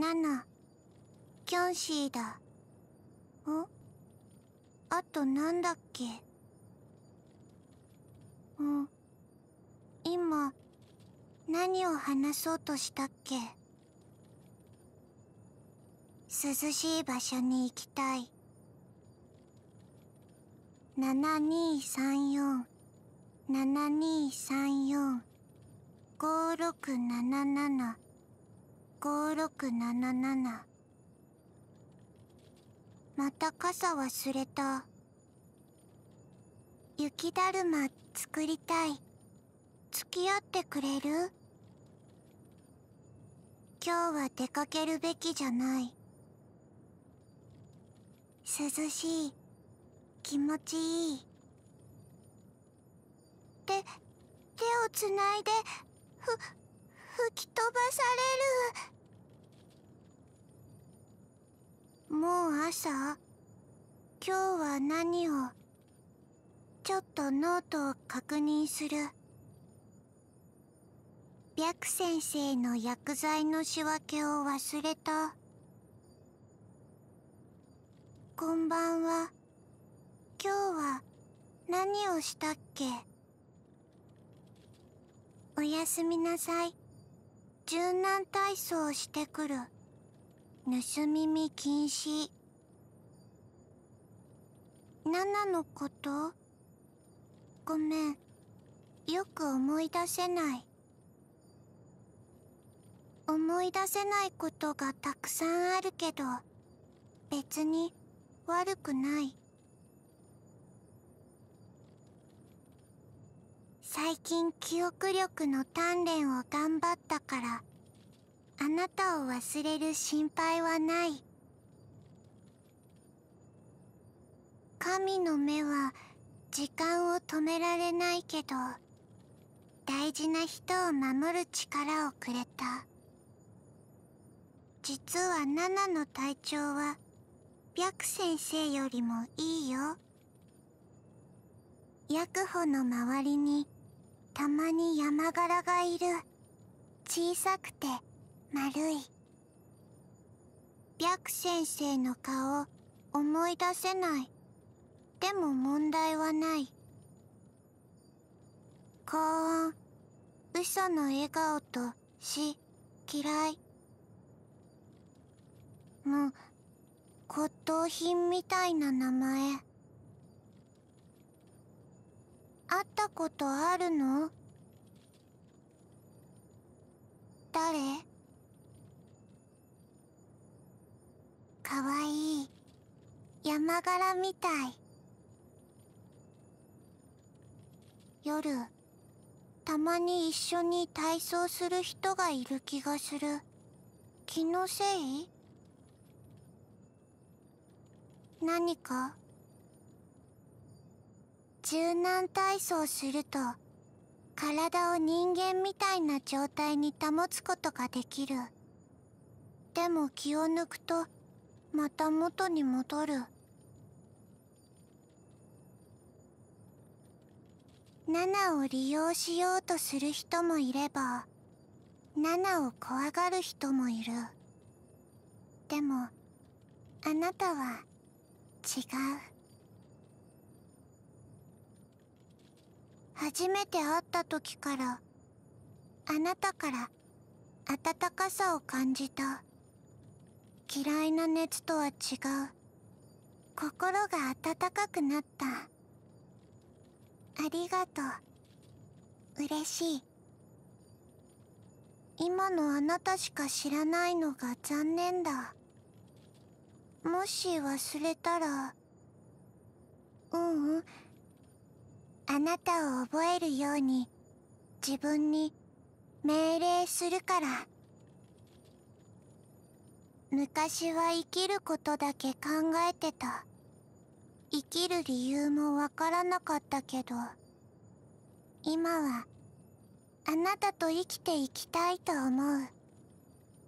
7キョンシーだんあとなんだっけうん今何を話そうとしたっけ涼しい場所に行きたい7234 7234 5677 5677また傘忘れた雪だるま作りたい付き合ってくれる今日は出かけるべきじゃない涼しい気持ちいいで手をつないでふ吹き飛ばされるもう朝今日は何をちょっとノートを確認する白先生の薬剤の仕分けを忘れたこんばんは今日は何をしたっけおやすみなさい柔軟体操をしてくる盗み見禁止ナのことごめんよく思い出せない思い出せないことがたくさんあるけど別に悪くない最近記憶力の鍛錬を頑張ったからあなたを忘れる心配はない神の目は時間を止められないけど大事な人を守る力をくれた実はナナの体調は白先生よりもいいよ薬歩の周りにたまに山柄がいる小さくて丸い白先生の顔思い出せないでも問題はない高音嘘の笑顔と死嫌いもう骨董品みたいな名前会ったことあるの誰かわいい山柄みたい夜たまに一緒に体操する人がいる気がする気のせい何か柔軟体操すると体を人間みたいな状態に保つことができるでも気を抜くとまた元に戻る7を利用しようとする人もいれば7を怖がる人もいるでもあなたは違う初めて会った時からあなたから温かさを感じた嫌いな熱とは違う心が温かくなったありがとう嬉しい今のあなたしか知らないのが残念だもし忘れたらううんあなたを覚えるように自分に命令するから昔は生きることだけ考えてた生きる理由もわからなかったけど今はあなたと生きていきたいと思う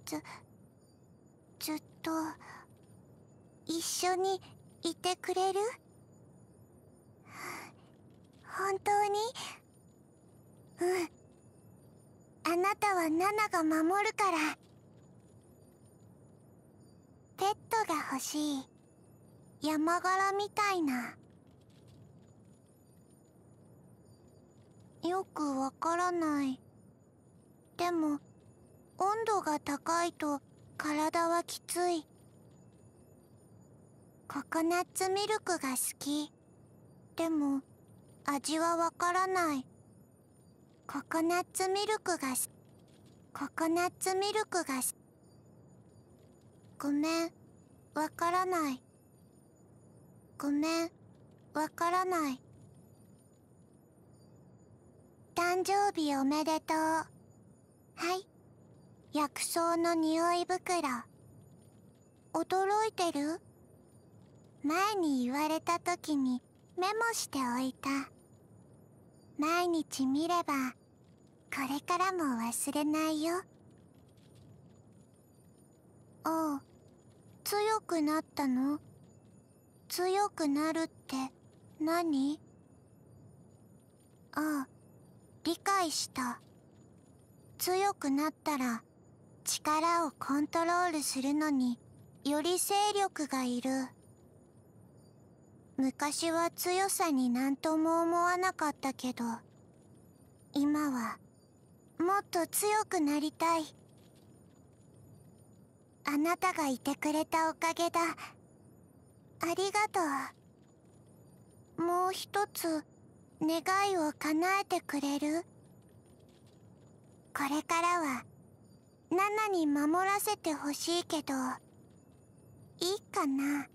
ずずっと一緒にいてくれる本当にうんあなたはナナが守るからペットが欲しい山柄みたいなよくわからないでも温度が高いと体はきついココナッツミルクが好きでも味はわからないココナッツミルクがしココナッツミルクがしごめんわからないごめんわからない誕生日おめでとうはい薬草の匂い袋驚いてる前に言われた時にメモしておいた毎日見ればこれからも忘れないよあう強くなったの強くなるって何ああ理解した強くなったら力をコントロールするのにより勢力がいる。昔は強さに何とも思わなかったけど今はもっと強くなりたいあなたがいてくれたおかげだありがとうもう一つ願いを叶えてくれるこれからはナナに守らせてほしいけどいいかな